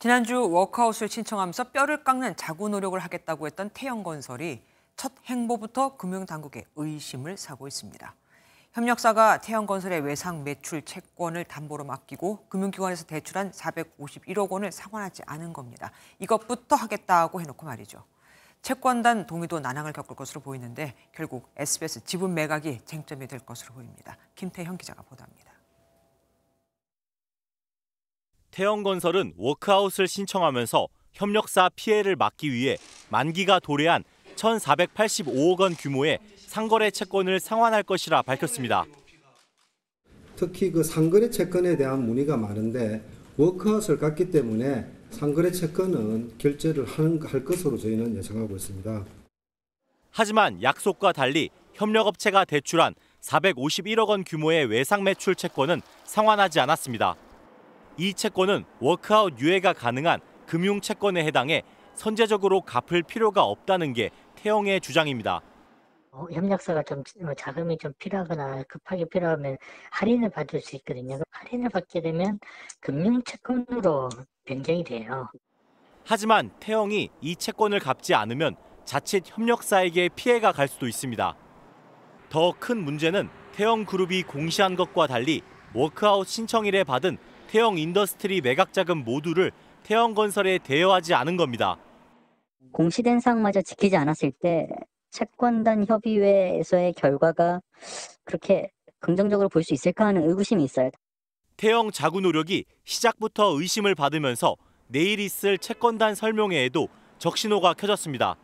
지난주 워크아웃을 신청하면서 뼈를 깎는 자구 노력을 하겠다고 했던 태영건설이 첫 행보부터 금융당국에 의심을 사고 있습니다. 협력사가 태영건설의 외상 매출 채권을 담보로 맡기고 금융기관에서 대출한 451억 원을 상환하지 않은 겁니다. 이것부터 하겠다고 해놓고 말이죠. 채권단 동의도 난항을 겪을 것으로 보이는데 결국 SBS 지분 매각이 쟁점이 될 것으로 보입니다. 김태형 기자가 보도합니다. 태영건설은 워크아웃을 신청하면서 협력사 피해를 막기 위해 만기가 도래한 1,485억 원 규모의 상거래 채권을 상환할 것이라 밝혔습니다. 특히 그 상거래 채권에 대한 문의가 많은데 워크아웃을 갔기 때문에 상거래 채권은 결제를 하는, 할 것으로 저희는 예상하고 있습니다. 하지만 약속과 달리 협력업체가 대출한 451억 원 규모의 외상 매출 채권은 상환하지 않았습니다. 이 채권은 워크아웃 유예가 가능한 금융 채권에 해당해 선제적으로 갚을 필요가 없다는 게 태영의 주장입니다. 어, 협력사가 좀 어, 자금이 좀 필요하거나 급하게 필요하면 할인을 받을 수 있거든요. 할인을 받게 되면 금융 채권으로 변경이 돼요. 하지만 태영이 이 채권을 갚지 않으면 자칫 협력사에게 피해가 갈 수도 있습니다. 더 큰 문제는 태영 그룹이 공시한 것과 달리 워크아웃 신청일에 받은 태형 인더스트리 매각 자금 모두를 태형 건설에 대여하지 않은 겁니다. 공시된 사항마저 지키지 않았을 때 채권단 협의회에서의 결과가 그렇게 긍정적으로 볼 수 있을까 하는 의구심이 있어요. 태형 자구 노력이 시작부터 의심을 받으면서 내일 있을 채권단 설명회에도 적신호가 켜졌습니다.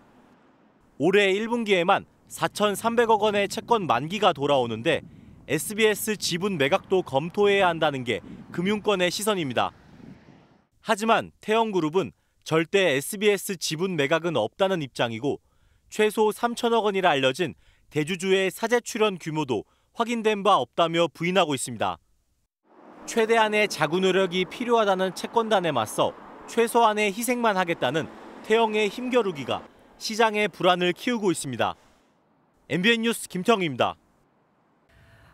올해 1분기에만 4,300억 원의 채권 만기가 돌아오는데 SBS 지분 매각도 검토해야 한다는 게 금융권의 시선입니다. 하지만 태영그룹은 절대 SBS 지분 매각은 없다는 입장이고 최소 3천억 원이라 알려진 대주주의 사재 출연 규모도 확인된 바 없다며 부인하고 있습니다. 최대한의 자구 노력이 필요하다는 채권단에 맞서 최소한의 희생만 하겠다는 태영의 힘겨루기가 시장의 불안을 키우고 있습니다. MBN 뉴스 김태영입니다.